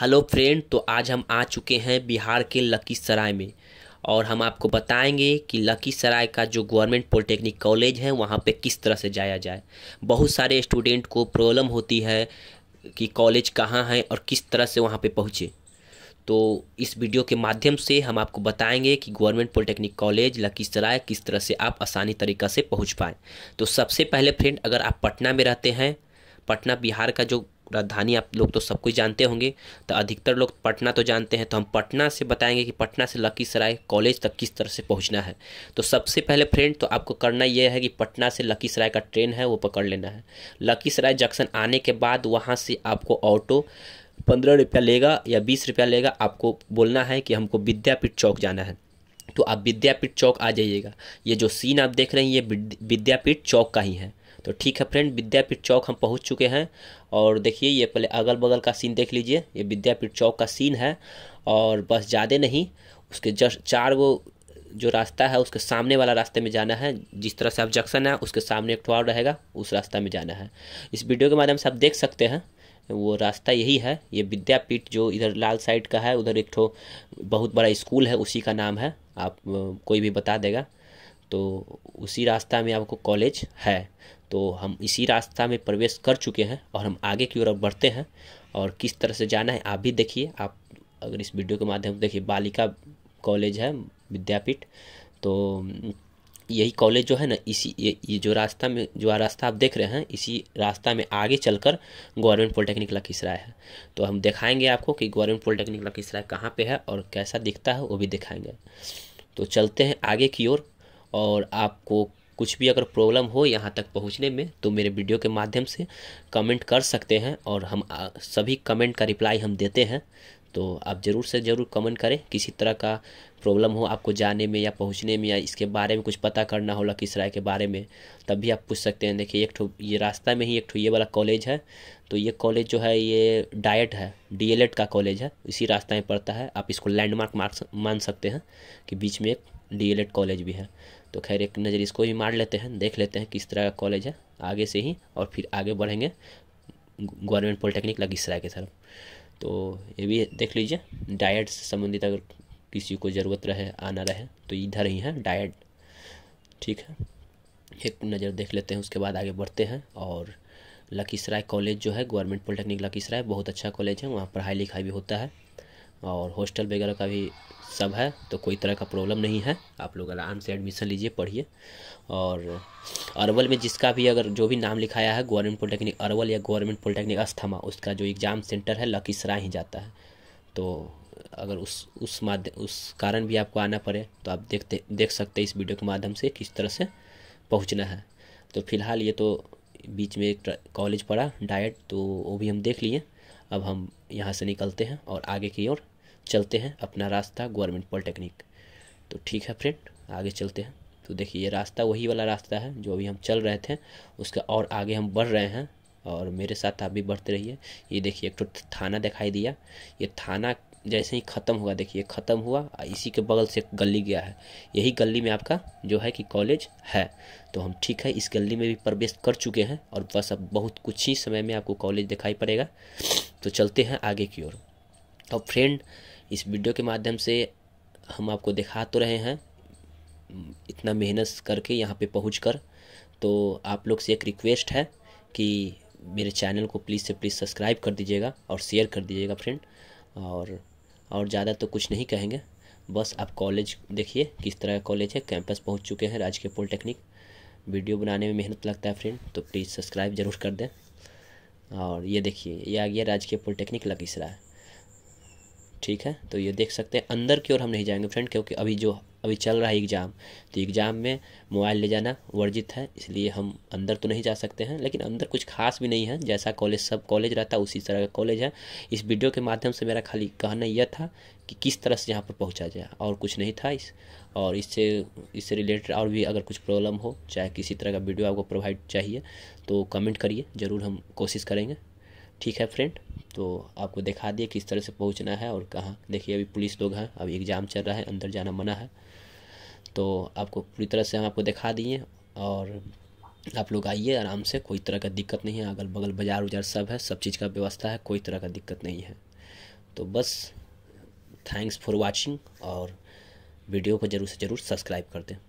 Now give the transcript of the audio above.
hello friend तो आज हम आ चुके हैं बिहार के लकीसराय में और हम आपको बताएंगे कि लकीसराय का जो गवर्नमेंट पॉलिटेक्निक कॉलेज है वहाँ पे किस तरह से जाया जाए बहुत सारे स्टूडेंट को प्रॉब्लम होती है कि कॉलेज कहाँ है और किस तरह से वहाँ पे पहुँचे तो इस वीडियो के माध्यम से हम आपको बताएंगे कि गवर्नमेंट पॉलिटेक्निक कॉलेज लकीसराय किस तरह से आप आसानी तरीक़ा से पहुँच पाएँ तो सबसे पहले फ्रेंड अगर आप पटना में रहते हैं पटना बिहार का जो राजधानी आप लोग तो सब कुछ जानते होंगे तो अधिकतर लोग पटना तो जानते हैं तो हम पटना से बताएंगे कि पटना से लखीसराय कॉलेज तक किस तरह से पहुंचना है तो सबसे पहले फ्रेंड तो आपको करना यह है कि पटना से लखीसराय का ट्रेन है वो पकड़ लेना है लखीसराय जंक्शन आने के बाद वहाँ से आपको ऑटो पंद्रह रुपया लेगा या बीस रुपया लेगा आपको बोलना है कि हमको विद्यापीठ चौक जाना है तो आप विद्यापीठ चौक आ जाइएगा ये जो सीन आप देख रहे हैं ये विद्यापीठ चौक का ही है तो ठीक है फ्रेंड विद्यापीठ चौक हम पहुंच चुके हैं और देखिए ये पहले अगल बगल का सीन देख लीजिए ये विद्यापीठ चौक का सीन है और बस ज़्यादा नहीं उसके जस्ट चार वो जो रास्ता है उसके सामने वाला रास्ते में जाना है जिस तरह से आप जंक्शन है उसके सामने एक और रहेगा उस रास्ता में जाना है इस वीडियो के माध्यम से आप देख सकते हैं वो रास्ता यही है ये विद्यापीठ जो इधर लाल साइड का है उधर एक ठो बहुत बड़ा स्कूल है उसी का नाम है आप कोई भी बता देगा तो उसी रास्ता में आपको कॉलेज है तो हम इसी रास्ता में प्रवेश कर चुके हैं और हम आगे की ओर बढ़ते हैं और किस तरह से जाना है आप भी देखिए आप अगर इस वीडियो के माध्यम से देखिए बालिका कॉलेज है विद्यापीठ तो यही कॉलेज जो है ना इसी ये, ये जो रास्ता में जो रास्ता आप देख रहे हैं इसी रास्ता में आगे चलकर गवर्नमेंट पॉलिटेक्निक लखीसराय है तो हम दिखाएंगे आपको कि गवर्नमेंट पॉलिटेक्निक लखीसराय कहाँ पे है और कैसा दिखता है वो भी दिखाएंगे तो चलते हैं आगे की ओर और आपको कुछ भी अगर प्रॉब्लम हो यहाँ तक पहुँचने में तो मेरे वीडियो के माध्यम से कमेंट कर सकते हैं और हम सभी कमेंट का रिप्लाई हम देते हैं तो आप ज़रूर से ज़रूर कमेंट करें किसी तरह का प्रॉब्लम हो आपको जाने में या पहुंचने में या इसके बारे में कुछ पता करना हो लखीसराय के बारे में तब भी आप पूछ सकते हैं देखिए एक ठो ये रास्ता में ही एक ठो ये वाला कॉलेज है तो ये कॉलेज जो है ये डाइट है डी का कॉलेज है इसी रास्ते में पड़ता है आप इसको लैंडमार्क मान सकते हैं कि बीच में एक डी कॉलेज भी है तो खैर एक नज़र इसको भी मार लेते हैं देख लेते हैं किस तरह का कॉलेज है आगे से ही और फिर आगे बढ़ेंगे गवर्नमेंट पॉलिटेक्निक लखीसराय के तरफ तो ये भी देख लीजिए डाइट से संबंधित अगर किसी को ज़रूरत रहे आना रहे तो इधर ही है डाइट ठीक है एक नज़र देख लेते हैं उसके बाद आगे बढ़ते हैं और लखीसराय कॉलेज जो है गवर्नमेंट पॉलिटेक्निक लखीसराय बहुत अच्छा कॉलेज है वहाँ पढ़ाई लिखाई भी होता है और हॉस्टल वगैरह का भी सब है तो कोई तरह का प्रॉब्लम नहीं है आप लोग आराम से एडमिशन लीजिए पढ़िए और अरवल में जिसका भी अगर जो भी नाम लिखाया है गवर्नमेंट पॉलिटेक्निक अरवल या गवर्नमेंट पॉलिटेक्निक अस्थमा उसका जो एग्ज़ाम सेंटर है लकीसराय ही जाता है तो अगर उस उस माध्यम उस कारण भी आपको आना पड़े तो आप देखते देख सकते हैं इस वीडियो के माध्यम से किस तरह से पहुँचना है तो फिलहाल ये तो बीच में एक कॉलेज पड़ा डाइट तो वो भी हम देख लिए अब हम यहाँ से निकलते हैं और आगे की ओर चलते हैं अपना रास्ता गवर्नमेंट पॉलिटेक्निक तो ठीक है फ्रेंड आगे चलते हैं तो देखिए ये रास्ता वही वाला रास्ता है जो अभी हम चल रहे थे उसका और आगे हम बढ़ रहे हैं और मेरे साथ आप भी बढ़ते रहिए ये देखिए एक तो थाना दिखाई दिया ये थाना जैसे ही ख़त्म हुआ देखिए ख़त्म हुआ इसी के बगल से गली गया है यही गली में आपका जो है कि कॉलेज है तो हम ठीक है इस गली में भी प्रवेश कर चुके हैं और बस अब बहुत कुछ ही समय में आपको कॉलेज दिखाई पड़ेगा तो चलते हैं आगे की ओर और तो फ्रेंड इस वीडियो के माध्यम से हम आपको दिखा तो रहे हैं इतना मेहनत करके यहाँ पर पहुँच कर तो आप लोग से एक रिक्वेस्ट है कि मेरे चैनल को प्लीज़ से प्लीज़ सब्सक्राइब कर दीजिएगा और शेयर कर दीजिएगा फ्रेंड और और ज़्यादा तो कुछ नहीं कहेंगे बस आप कॉलेज देखिए किस तरह का कॉलेज है कैंपस पहुंच चुके हैं राजकीय पॉलिटेक्निक वीडियो बनाने में मेहनत लगता है फ्रेंड तो प्लीज़ सब्सक्राइब ज़रूर कर दें और ये देखिए ये आ गया राजकीय पॉलिटेक्निक लकीसराय ठीक है तो ये देख सकते हैं अंदर की ओर हम नहीं जाएंगे फ्रेंड क्योंकि अभी जो अभी चल रहा है एग्ज़ाम तो एग्ज़ाम में मोबाइल ले जाना वर्जित है इसलिए हम अंदर तो नहीं जा सकते हैं लेकिन अंदर कुछ खास भी नहीं है जैसा कॉलेज सब कॉलेज रहता है उसी तरह का कॉलेज है इस वीडियो के माध्यम से मेरा खाली कहना यह था कि किस तरह से यहाँ पर पहुँचा जाए और कुछ नहीं था इस और इससे इससे रिलेटेड और भी अगर कुछ प्रॉब्लम हो चाहे किसी तरह का वीडियो आपको प्रोवाइड चाहिए तो कमेंट करिए ज़रूर हम कोशिश करेंगे ठीक है फ्रेंड तो आपको दिखा दिए किस तरह से पहुंचना है और कहाँ देखिए अभी पुलिस लोग हैं अभी एग्ज़ाम चल रहा है अंदर जाना मना है तो आपको पूरी तरह से हम आपको दिखा दिए और आप लोग आइए आराम से कोई तरह का दिक्कत नहीं है अगल बगल बाज़ार उजार सब है सब चीज़ का व्यवस्था है कोई तरह का दिक्कत नहीं है तो बस थैंक्स फॉर वॉचिंग और वीडियो को ज़रूर से ज़रूर सब्सक्राइब कर दें